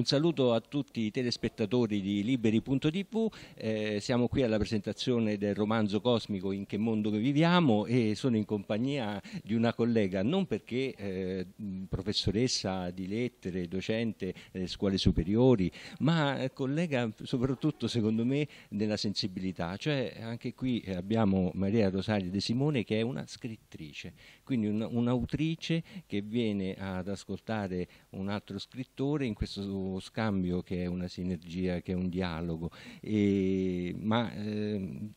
Un saluto a tutti i telespettatori di Liberi.tv, eh, siamo qui alla presentazione del romanzo cosmico In che mondo viviamo e sono in compagnia di una collega, non perché eh, professoressa di lettere, docente delle eh, scuole superiori, ma eh, collega soprattutto secondo me nella sensibilità, cioè anche qui abbiamo Maria Rosaria De Simone che è una scrittrice, quindi un'autrice che viene ad ascoltare un altro scrittore in questo scambio, che è una sinergia, che è un dialogo, e, ma eh,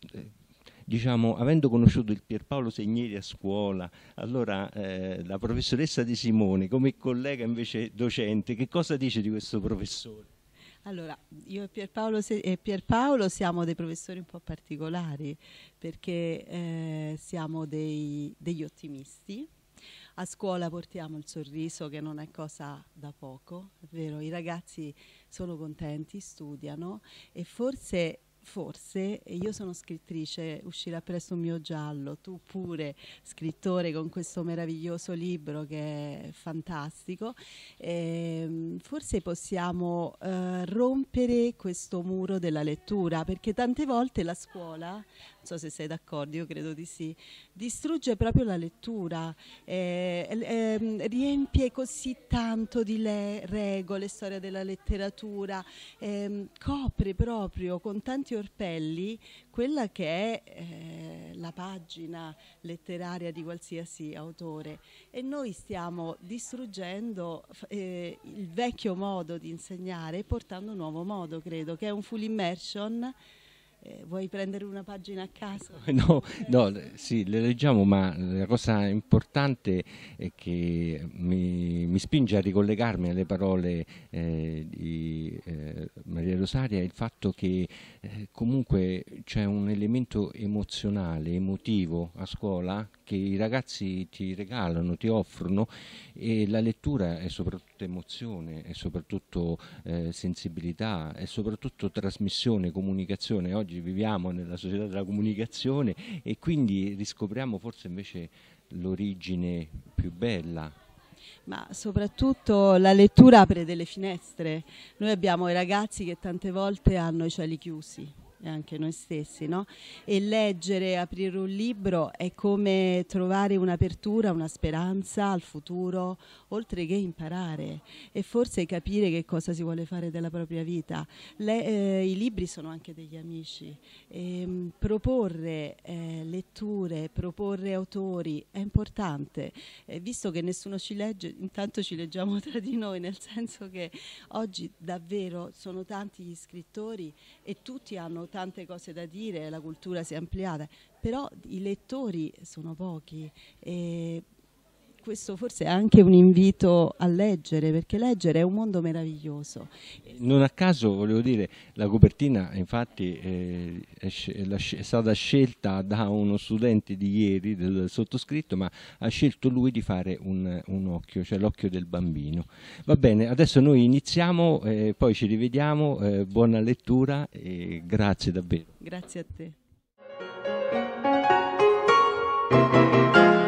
diciamo, avendo conosciuto il Pierpaolo Segneri a scuola, allora eh, la professoressa Di Simone come collega invece docente, che cosa dice di questo professore? Allora, io e Pierpaolo, e Pierpaolo, siamo dei professori un po' particolari perché eh, siamo dei, degli ottimisti, a scuola portiamo il sorriso che non è cosa da poco, è vero, i ragazzi sono contenti, studiano e forse forse io sono scrittrice, uscirà presto un mio giallo, tu pure scrittore con questo meraviglioso libro che è fantastico, ehm, forse possiamo eh, rompere questo muro della lettura perché tante volte la scuola, non so se sei d'accordo, io credo di sì, distrugge proprio la lettura, eh, ehm, riempie così tanto di regole, storia della letteratura, ehm, copre proprio con tanti Vecchio Orpelli quella che è eh, la pagina letteraria di qualsiasi autore e noi stiamo distruggendo eh, il vecchio modo di insegnare e portando un nuovo modo, credo, che è un full immersion. Eh, vuoi prendere una pagina a caso? No, no sì, le leggiamo, ma la cosa importante è che mi, mi spinge a ricollegarmi alle parole eh, di eh, Rosaria è il fatto che eh, comunque c'è un elemento emozionale, emotivo a scuola che i ragazzi ti regalano, ti offrono e la lettura è soprattutto emozione, è soprattutto eh, sensibilità, è soprattutto trasmissione, comunicazione. Oggi viviamo nella società della comunicazione e quindi riscopriamo forse invece l'origine più bella ma soprattutto la lettura apre delle finestre. Noi abbiamo i ragazzi che tante volte hanno i cieli chiusi anche noi stessi, no? E leggere, aprire un libro è come trovare un'apertura, una speranza al futuro, oltre che imparare e forse capire che cosa si vuole fare della propria vita. Le, eh, I libri sono anche degli amici. E, ehm, mh, proporre eh, letture, proporre autori è importante, eh, visto che nessuno ci legge, intanto ci leggiamo tra di noi, nel senso che oggi davvero sono tanti gli scrittori e tutti hanno tante cose da dire, la cultura si è ampliata, però i lettori sono pochi e questo forse è anche un invito a leggere, perché leggere è un mondo meraviglioso. Non a caso, volevo dire, la copertina infatti eh, è, stata scelta da uno studente di ieri, del sottoscritto, ma ha scelto lui di fare un, un occhio, cioè l'occhio del bambino. Va bene, adesso noi iniziamo, eh, poi ci rivediamo, eh, buona lettura e grazie davvero. Grazie a te.